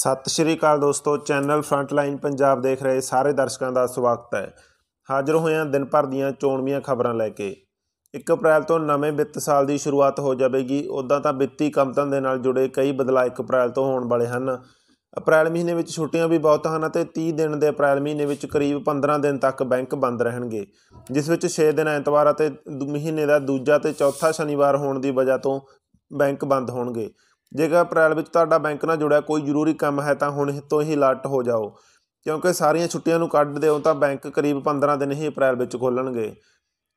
ਸਤਿ ਸ਼੍ਰੀ ਅਕਾਲ ਦੋਸਤੋ channel frontline Punjab ਦੇਖ ਰਹੇ ਸਾਰੇ ਦਰਸ਼ਕਾਂ ਦਾ ਸਵਾਗਤ ਹੈ ਹਾਜ਼ਰ ਹੋਇਆ ਦਿਨ ਭਰ ਦੀਆਂ ਚੋਣਵੀਆਂ ਖਬਰਾਂ ਲੈ ਕੇ 1 ਅਪ੍ਰੈਲ ਤੋਂ ਨਵੇਂ ਵਿੱਤ ਸਾਲ ਦੀ ਸ਼ੁਰੂਆਤ ਹੋ ਜਾਵੇਗੀ ਉਦਾਂ ਤਾਂ ਵਿੱਤੀ ਕੰਮ ਦੇ ਨਾਲ ਜੁੜੇ ਕਈ ਬਦਲਾਅ 1 ਅਪ੍ਰੈਲ ਤੋਂ ਹੋਣ ਵਾਲੇ ਹਨ ਅਪ੍ਰੈਲ ਮਹੀਨੇ ਵਿੱਚ ਛੁੱਟੀਆਂ ਵੀ ਬਹੁਤ ਹਨ ਅਤੇ 30 ਦਿਨ ਦੇ ਅਪ੍ਰੈਲ ਮਹੀਨੇ ਵਿੱਚ ਕਰੀਬ 15 ਦਿਨ ਤੱਕ ਬੈਂਕ ਬੰਦ ਰਹਿਣਗੇ ਜਿਸ ਵਿੱਚ 6 ਦਿਨ ਐਤਵਾਰ ਅਤੇ ਮਹੀਨੇ ਦਾ ਦੂਜਾ ਤੇ ਚੌਥਾ ਸ਼ਨੀਵਾਰ ਹੋਣ ਦੀ ਵਜ੍ਹਾ ਤੋਂ ਬੈਂਕ ਬੰਦ ਹੋਣਗੇ ਜੇਕਰ ਅਪ੍ਰੈਲ ਵਿੱਚ ਤੁਹਾਡਾ ਬੈਂਕ ਨਾਲ ਜੁੜਿਆ ਕੋਈ ਜ਼ਰੂਰੀ ਕੰਮ ਹੈ ਤਾਂ ਹੁਣ ਤੋਂ ਹੀ ਅਲਰਟ ਹੋ ਜਾਓ ਕਿਉਂਕਿ ਸਾਰੀਆਂ ਛੁੱਟੀਆਂ ਨੂੰ ਕੱਢ ਦਿਓ ਤਾਂ ਬੈਂਕ ਕਰੀਬ 15 ਦਿਨ ਹੀ ਅਪ੍ਰੈਲ ਵਿੱਚ ਖੋਲਣਗੇ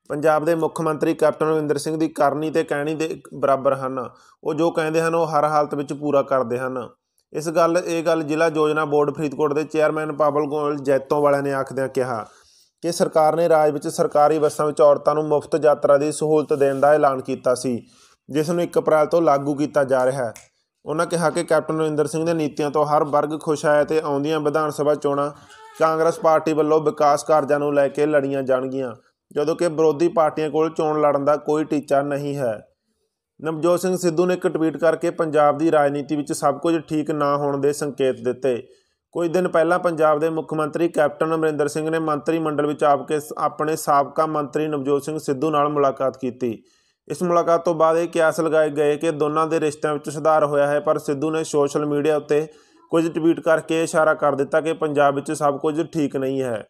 ਪੰਜਾਬ ਦੇ ਮੁੱਖ ਮੰਤਰੀ ਕੈਪਟਨ ਅਮਰਿੰਦਰ ਸਿੰਘ ਦੀ ਕਰਨੀ ਤੇ ਕਹਿਣੀ ਦੇ ਬਰਾਬਰ ਹਨ ਉਹ ਜੋ ਕਹਿੰਦੇ ਹਨ ਉਹ ਹਰ ਹਾਲਤ ਵਿੱਚ ਪੂਰਾ ਕਰਦੇ ਹਨ ਇਸ ਗੱਲ ਇਹ ਗੱਲ ਜ਼ਿਲ੍ਹਾ ਯੋਜਨਾ ਬੋਰਡ ਫਰੀਦਕੋਟ ਦੇ ਚੇਅਰਮੈਨ ਪਾਵਲ ਗੋਲ ਜੈਤੋਂ ਵਾਲਿਆਂ ਨੇ ਆਖਦਿਆਂ ਕਿਹਾ ਕਿ ਸਰਕਾਰ ਨੇ ਰਾਜ ਵਿੱਚ ਸਰਕਾਰੀ ਬੱਸਾਂ ਵਿੱਚ ਔਰਤਾਂ ਨੂੰ ਮੁਫਤ ਯਾਤਰਾ ਦੀ ਸਹੂਲਤ ਦੇਣ ਦਾ ਐਲਾਨ ਕੀਤਾ ਸੀ ਜਿਸ ਨੂੰ 1 ਅਪ੍ਰੈਲ ਤੋਂ ਲਾਗੂ ਕੀਤਾ ਜਾ ਰਿਹਾ ਹੈ ਉਹਨਾਂ ਕਿਹਾ ਕਿ ਕੈਪਟਨ ਅਮਰਿੰਦਰ ਸਿੰਘ ਦੇ ਨੀਤੀਆਂ ਤੋਂ ਹਰ ਵਰਗ ਖੁਸ਼ ਆਇਆ ਤੇ ਆਉਂਦੀਆਂ ਵਿਧਾਨ ਸਭਾ ਚੋਣਾਂ ਕਾਂਗਰਸ ਪਾਰਟੀ ਵੱਲੋਂ ਵਿਕਾਸ ਕਾਰਜਾਂ ਨੂੰ ਲੈ ਕੇ ਲੜੀਆਂ ਜਾਣਗੀਆਂ ਜਦੋਂ ਕਿ ਵਿਰੋਧੀ ਪਾਰਟੀਆਂ ਕੋਲ ਚੋਣ ਲੜਨ ਦਾ ਕੋਈ ਟੀਚਾ ਨਹੀਂ ਹੈ ਨਵਜੋਤ ਸਿੰਘ ਸਿੱਧੂ ਨੇ ਇੱਕ ਟਵੀਟ ਕਰਕੇ ਪੰਜਾਬ ਦੀ ਰਾਜਨੀਤੀ ਵਿੱਚ ਸਭ ਕੁਝ ਠੀਕ ਨਾ ਹੋਣ ਦੇ ਸੰਕੇਤ ਦਿੱਤੇ ਕੁਝ ਦਿਨ ਪਹਿਲਾਂ ਪੰਜਾਬ ਦੇ ਮੁੱਖ ਮੰਤਰੀ ਕੈਪਟਨ ਅਮਰਿੰਦਰ ਸਿੰਘ ਨੇ ਮੰਤਰੀ ਮੰਡਲ ਵਿੱਚ ਆਪ ਕੇ ਆਪਣੇ ਸਾਬਕਾ ਮੰਤਰੀ ਨਵਜੋਤ ਸਿੰਘ ਸਿੱਧੂ ਨਾਲ ਮੁਲਾਕਾਤ ਕੀਤੀ ਇਸ ਮੁਲਾਕਾਤ ਤੋਂ ਬਾਅਦ ਇਹ ਕਿਆਸ ਲਗਾਏ ਗਏ ਕਿ ਦੋਨਾਂ ਦੇ ਰਿਸ਼ਤਿਆਂ ਵਿੱਚ ਸੁਧਾਰ ਹੋਇਆ ਹੈ ਪਰ ਸਿੱਧੂ ਨੇ ਸੋਸ਼ਲ ਮੀਡੀਆ ਉੱਤੇ ਕੁਝ ਟਵੀਟ ਕਰਕੇ ਇਸ਼ਾਰਾ ਕਰ ਦਿੱਤਾ ਕਿ ਪੰਜਾਬ ਵਿੱਚ ਸਭ ਕੁਝ ਠੀਕ ਨਹੀਂ ਹੈ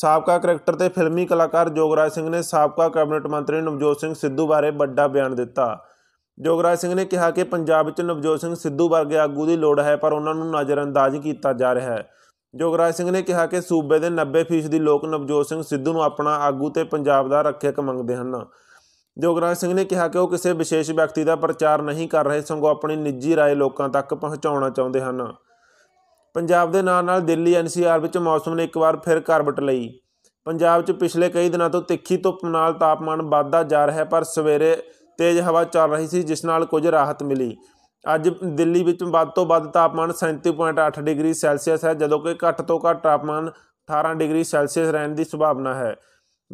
ਸਾਬਕਾ ਕ੍ਰਿਕਟਰ ਤੇ ਫਿਲਮੀ ਕਲਾਕਾਰ ਜੋਗਰਾਜ ਸਿੰਘ ਨੇ ਸਾਬਕਾ ਕੈਬਨਿਟ ਮੰਤਰੀ ਨਵਜੋਤ ਸਿੰਘ ਸਿੱਧੂ ਬਾਰੇ ਵੱਡਾ ਬਿਆਨ ਦਿੱਤਾ ਜੋਗਰਾਜ ਸਿੰਘ ਨੇ ਕਿਹਾ ਕਿ ਪੰਜਾਬ ਵਿੱਚ ਨਵਜੋਤ ਸਿੰਘ ਸਿੱਧੂ ਵਰਗੇ ਆਗੂ ਦੀ ਲੋੜ ਹੈ ਪਰ ਉਹਨਾਂ ਨੂੰ ਨਜ਼ਰਅੰਦਾਜ਼ ਕੀਤਾ ਜਾ ਰਿਹਾ ਹੈ ਜੋਗਰਾਜ ਸਿੰਘ ਨੇ ਕਿਹਾ ਕਿ ਸੂਬੇ ਦੇ 90% ਦੀ ਲੋਕ ਨਵਜੋਤ ਸਿੰਘ ਸਿੱਧੂ ਨੂੰ ਆਪਣਾ ਆਗੂ ਤੇ ਪੰਜਾਬ ਦਾ ਰੱਖਿਅਕ ਮੰਗਦੇ ਹਨ ਜੋ ਸਿੰਘ ਨੇ ਕਿਹਾ ਕਿ ਉਹ ਕਿਸੇ ਵਿਸ਼ੇਸ਼ ਵਿਅਕਤੀ ਦਾ ਪ੍ਰਚਾਰ ਨਹੀਂ ਕਰ ਰਹੇ ਸੰਗੋ ਆਪਣੀ ਨਿੱਜੀ رائے ਲੋਕਾਂ ਤੱਕ ਪਹੁੰਚਾਉਣਾ ਚਾਹੁੰਦੇ ਹਨ ਪੰਜਾਬ ਦੇ ਨਾਲ ਨਾਲ ਦਿੱਲੀ ਐਨਸੀਆਰ ਵਿੱਚ ਮੌਸਮ ਨੇ ਇੱਕ ਵਾਰ ਫਿਰ ਕਰਵਟ ਲਈ ਪੰਜਾਬ 'ਚ ਪਿਛਲੇ ਕਈ ਦਿਨਾਂ ਤੋਂ ਤਿੱਖੀ ਧੁੱਪ ਨਾਲ ਤਾਪਮਾਨ ਵੱਧਦਾ ਜਾ ਰਿਹਾ ਹੈ ਪਰ ਸਵੇਰੇ ਤੇਜ਼ ਹਵਾ ਚੱਲ ਰਹੀ ਸੀ ਜਿਸ ਨਾਲ ਕੁਝ ਰਾਹਤ ਮਿਲੀ ਅੱਜ ਦਿੱਲੀ ਵਿੱਚ ਵੱਧ ਤੋਂ ਵੱਧ ਤਾਪਮਾਨ 37.8 ਡਿਗਰੀ ਸੈਲਸੀਅਸ ਹੈ ਜਦੋਂ ਕਿ ਘੱਟ ਤੋਂ ਘੱਟ ਤਾਪਮਾਨ 18 ਡਿਗਰੀ ਸੈਲਸੀਅਸ ਰਹਿਣ ਦੀ ਸੰਭਾਵਨਾ ਹੈ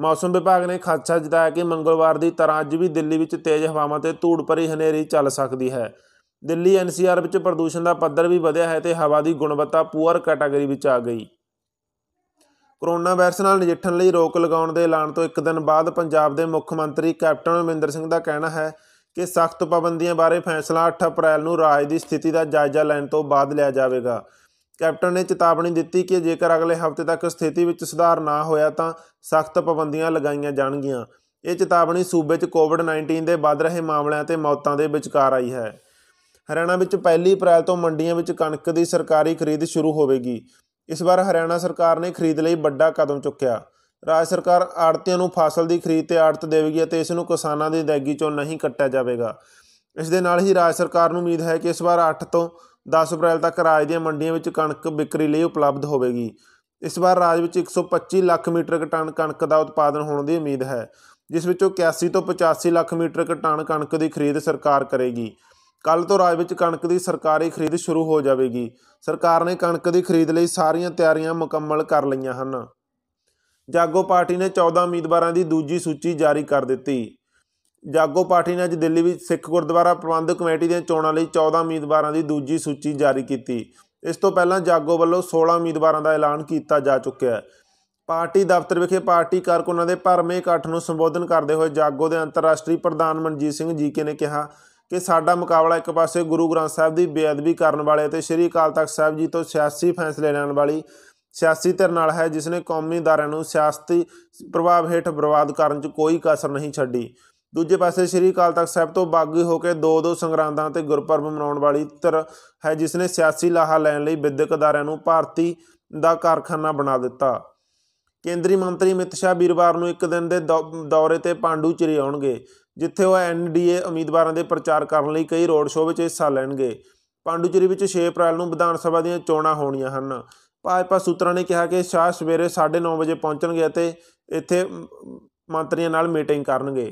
ਮੌਸਮ ਵਿਭਾਗ ਨੇ ਖਦਸ਼ਾ ਜਤਾਇਆ ਕਿ ਮੰਗਲਵਾਰ ਦੀ ਤਰ੍ਹਾਂ ਅੱਜ ਵੀ ਦਿੱਲੀ ਵਿੱਚ ਤੇਜ਼ ਹਵਾਵਾਂ ਤੇ ਧੂੜ ਭਰੀ ਹਨੇਰੀ ਚੱਲ ਸਕਦੀ ਹੈ ਦਿੱਲੀ ਐਨਸੀਆਰ ਵਿੱਚ ਪ੍ਰਦੂਸ਼ਣ ਦਾ ਪੱਧਰ ਵੀ ਵਧਿਆ ਹੈ ਤੇ ਹਵਾ ਦੀ ਗੁਣਵੱਤਾ ਪੂਅਰ ਕੈਟਾਗਰੀ ਵਿੱਚ ਆ ਗਈ ਕਰੋਨਾ ਵਾਇਰਸ ਨਾਲ ਨਜਿੱਠਣ ਲਈ ਰੋਕ ਲਗਾਉਣ ਦੇ ਐਲਾਨ ਤੋਂ ਇੱਕ ਦਿਨ ਬਾਅਦ ਪੰਜਾਬ ਦੇ ਮੁੱਖ ਮੰਤਰੀ ਕੈਪਟਨ ਅਮਰਿੰਦਰ ਸਿੰਘ ਦਾ ਕਹਿਣਾ ਹੈ ਕਿ ਸਖਤ ਪਾਬੰਦੀਆਂ ਬਾਰੇ ਫੈਸਲਾ 8 ਅਪ੍ਰੈਲ ਨੂੰ ਰਾਜ ਦੀ ਸਥਿਤੀ ਦਾ ਜਾਇਜ਼ਾ ਲੈਣ ਤੋਂ ਬਾਅਦ ਲਿਆ ਜਾਵੇਗਾ ਕੈਪਟਨ ਨੇ ਚੇਤਾਵਨੀ ਦਿੱਤੀ ਕਿ ਜੇਕਰ ਅਗਲੇ ਹਫ਼ਤੇ ਤੱਕ ਸਥਿਤੀ ਵਿੱਚ ਸੁਧਾਰ ਨਾ ਹੋਇਆ ਤਾਂ ਸਖਤ ਪਾਬੰਦੀਆਂ ਲਗਾਈਆਂ ਜਾਣਗੀਆਂ ਇਹ ਚੇਤਾਵਨੀ ਸੂਬੇ 'ਚ ਕੋਵਿਡ-19 ਦੇ ਵੱਧ ਰਹੇ ਮਾਮਲਿਆਂ ਤੇ ਮੌਤਾਂ ਦੇ ਵਿਚਕਾਰ ਆਈ ਹੈ ਹਰਿਆਣਾ ਵਿੱਚ 1 ਅਪ੍ਰੈਲ ਤੋਂ ਮੰਡੀਆਂ ਵਿੱਚ ਕਣਕ ਦੀ ਸਰਕਾਰੀ ਖਰੀਦ ਸ਼ੁਰੂ ਹੋਵੇਗੀ ਇਸ ਵਾਰ ਹਰਿਆਣਾ ਸਰਕਾਰ ਨੇ ਖਰੀਦ ਲਈ ਵੱਡਾ ਕਦਮ ਚੁੱਕਿਆ ਰਾਜ ਸਰਕਾਰ ਆੜਤੀਆਂ ਨੂੰ ਫਸਲ ਦੀ ਖਰੀਦ ਤੇ ਆੜਤ ਦੇਵੇਗੀ ਅਤੇ ਇਸ ਨੂੰ ਕਿਸਾਨਾਂ ਦੀ ਅਦਾਇਗੀ ਚੋਂ ਨਹੀਂ ਕੱਟਿਆ ਜਾਵੇਗਾ ਇਸ ਦੇ ਨਾਲ ਹੀ ਰਾਜ ਸਰਕਾਰ ਨੂੰ ਉਮੀਦ ਹੈ ਕਿ ਇਸ ਵਾਰ 8 ਤੋਂ 10 ਅਪ੍ਰੈਲ ਤੱਕ ਰਾਜ ਦੀਆਂ ਮੰਡੀਆਂ ਵਿੱਚ ਕਣਕ ਵਿਕਰੀ ਲਈ ਉਪਲਬਧ ਹੋਵੇਗੀ ਇਸ ਵਾਰ ਰਾਜ ਵਿੱਚ 125 ਲੱਖ ਮੀਟਰ ਟਨ ਕਣਕ ਦਾ ਉਤਪਾਦਨ ਹੋਣ ਦੀ ਉਮੀਦ ਹੈ ਜਿਸ ਵਿੱਚੋਂ 81 ਤੋਂ 85 ਲੱਖ ਮੀਟਰ ਟਨ ਕਣਕ ਦੀ ਖਰੀਦ ਸਰਕਾਰ ਕਰੇਗੀ ਕੱਲ ਤੋਂ ਰਾਜ ਵਿੱਚ ਕਣਕ ਦੀ ਸਰਕਾਰੀ ਖਰੀਦ ਸ਼ੁਰੂ ਹੋ ਜਾਵੇਗੀ ਸਰਕਾਰ ਨੇ ਕਣਕ ਦੀ ਖਰੀਦ ਲਈ ਸਾਰੀਆਂ ਤਿਆਰੀਆਂ ਮੁਕੰਮਲ ਕਰ ਲਈਆਂ ਹਨ ਜਾਗੋ ਪਾਰਟੀ ਨੇ 14 ਉਮੀਦਵਾਰਾਂ ਦੀ ਦੂਜੀ ਸੂਚੀ ਜਾਰੀ ਕਰ ਦਿੱਤੀ ਜਾਗੋ ਪਾਰਟੀ ਨੇ ਅੱਜ ਦਿੱਲੀ ਵਿੱਚ ਸਿੱਖ ਗੁਰਦੁਆਰਾ ਪ੍ਰਬੰਧਕ ਕਮੇਟੀ ਦੀਆਂ ਚੋਣਾਂ ਲਈ 14 ਉਮੀਦਵਾਰਾਂ ਦੀ ਦੂਜੀ ਸੂਚੀ ਜਾਰੀ ਕੀਤੀ ਇਸ ਤੋਂ ਪਹਿਲਾਂ ਜਾਗੋ ਵੱਲੋਂ 16 ਉਮੀਦਵਾਰਾਂ ਦਾ ਐਲਾਨ ਕੀਤਾ ਜਾ ਚੁੱਕਿਆ ਹੈ ਪਾਰਟੀ ਦਫ਼ਤਰ ਵਿਖੇ ਪਾਰਟੀ ਕਾਰਕੁਨਾਂ ਦੇ ਭਰਮੇ ਇਕੱਠ ਨੂੰ ਸੰਬੋਧਨ ਕਰਦੇ ਹੋਏ ਜਾਗੋ ਦੇ ਅੰਤਰਰਾਸ਼ਟਰੀ ਪ੍ਰਧਾਨ ਮਨਜੀਤ ਸਿੰਘ ਜੀਕੇ ਨੇ ਕਿਹਾ ਕਿ ਸਾਡਾ ਮੁਕਾਬਲਾ ਇੱਕ ਪਾਸੇ ਗੁਰੂ ਗ੍ਰੰਥ ਸਾਹਿਬ ਦੀ ਬੇਅਦਬੀ ਕਰਨ ਵਾਲੇ ਅਤੇ ਸ੍ਰੀ ਅਕਾਲ ਤਖਤ ਸਾਹਿਬ ਜੀ ਤੋਂ ਸਿਆਸੀ ਫੈਸਲੇ ਲੈਣ ਵਾਲੀ ਸਿਆਸੀ ਧਿਰ ਨਾਲ ਹੈ ਜਿਸ ਨੇ ਕੌਮੀ ਦਾਰਿਆਂ ਨੂੰ ਸਿਆਸਤੀ ਪ੍ਰਭਾਵ ਹੇਠ ਬਰਬਾਦ ਕਰਨ 'ਚ ਕੋਈ ਕਸਰ ਨਹੀਂ ਛੱਡੀ ਦੂਜੇ ਪਾਸੇ ਸ੍ਰੀ ਅਕਾਲ ਤਖਤ ਸਾਹਿਬ ਤੋਂ ਬਾਗੀ ਹੋ ਕੇ ਦੋ ਦੋ ਸੰਗਰਾਂਦਾਂ ਤੇ ਗੁਰਪਰਬ ਮਨਾਉਣ ਵਾਲੀ ਧਿਰ ਹੈ ਜਿਸ ਨੇ ਸਿਆਸੀ ਲਾਹਾ ਲੈਣ ਲਈ ਵਿਦਿਅਕ ਅਦਾਰਿਆਂ ਨੂੰ ਭਾਰਤੀ ਦਾ ਕਾਰਖਾਨਾ ਬਣਾ ਦਿੱਤਾ ਕੇਂਦਰੀ ਮੰਤਰੀ ਅਮਿਤ ਸ਼ਾਹ ਵੀਰਵਾਰ ਨੂੰ ਇੱਕ ਦਿਨ ਦੇ ਦੌਰੇ ਤੇ ਪਾਂਡੂ ਚਰੀ ਆਉਣਗੇ ਜਿੱਥੇ ਉਹ ਐਨਡੀਏ ਉਮੀਦਵਾਰਾਂ ਦੇ ਪ੍ਰਚਾਰ ਕਰਨ ਲਈ ਕਈ ਰੋਡ ਸ਼ੋਅ ਵਿੱਚ ਹਿੱਸਾ ਲੈਣਗੇ ਪਾਂਡੂ ਚਰੀ ਵਿੱਚ 6 ਅਪ੍ਰੈਲ ਨੂੰ ਵਿਧਾਨ ਸਭਾ ਦੀਆਂ ਚੋਣਾਂ ਹੋਣੀਆਂ ਹਨ ਭਾਜਪਾ ਸੂਤਰਾਂ ਨੇ ਕਿਹਾ ਕਿ ਸ਼ਾਹ ਸਵੇਰੇ 9:30 ਵਜੇ ਪਹੁੰਚਣਗੇ ਅਤੇ ਇੱਥੇ ਮੰਤਰੀਆਂ ਨਾਲ ਮੀਟਿੰਗ ਕਰਨਗੇ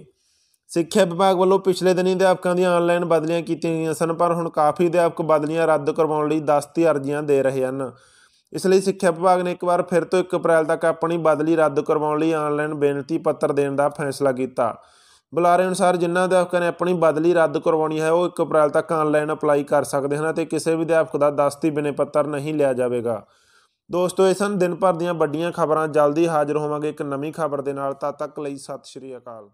ਸਿੱਖਿਆ ਵਿਭਾਗ ਵੱਲੋਂ ਪਿਛਲੇ ਦਿਨੀ ਅਧਿਆਪਕਾਂ ਦੀਆਂ ਆਨਲਾਈਨ ਬਦਲੀਆਂ ਕੀਤੀਆਂ ਗਈਆਂ ਸਨ ਪਰ ਹੁਣ ਕਾਫੀ ਅਧਿਆਪਕ ਬਦਲੀਆਂ ਰੱਦ ਕਰਵਾਉਣ ਲਈ ਦਸਤੀ ਅਰਜ਼ੀਆਂ ਦੇ ਰਹੇ ਹਨ ਇਸ ਲਈ ਸਿੱਖਿਆ ਵਿਭਾਗ ਨੇ ਇੱਕ ਵਾਰ ਫਿਰ ਤੋਂ 1 ਅਪ੍ਰੈਲ ਤੱਕ ਆਪਣੀ ਬਦਲੀ ਰੱਦ ਕਰਵਾਉਣ ਲਈ ਆਨਲਾਈਨ ਬੇਨਤੀ ਪੱਤਰ ਦੇਣ ਦਾ ਫੈਸਲਾ ਕੀਤਾ ਬੁਲਾਰੇ ਅਨੁਸਾਰ ਜਿਨ੍ਹਾਂ ਅਧਿਆਪਕਾਂ ਨੇ ਆਪਣੀ ਬਦਲੀ ਰੱਦ ਕਰਵਾਉਣੀ ਹੈ ਉਹ 1 ਅਪ੍ਰੈਲ ਤੱਕ ਆਨਲਾਈਨ ਅਪਲਾਈ ਕਰ ਸਕਦੇ ਹਨ ਤੇ ਕਿਸੇ ਵੀ ਅਧਿਆਪਕ ਦਾ ਦਸਤੀ ਬਿਨੇ ਪੱਤਰ ਨਹੀਂ ਲਿਆ ਜਾਵੇਗਾ ਦੋਸਤੋ ਇਹ ਸਨ ਦਿਨ ਭਰ ਦੀਆਂ ਵੱਡੀਆਂ ਖਬਰਾਂ ਜਲਦੀ ਹਾਜ਼ਰ ਹੋਵਾਂਗੇ ਇੱਕ ਨਵੀਂ ਖਬਰ ਦੇ ਨਾਲ ਤਦ ਤੱਕ ਲਈ ਸਤਿ ਸ਼੍ਰੀ ਅਕਾਲ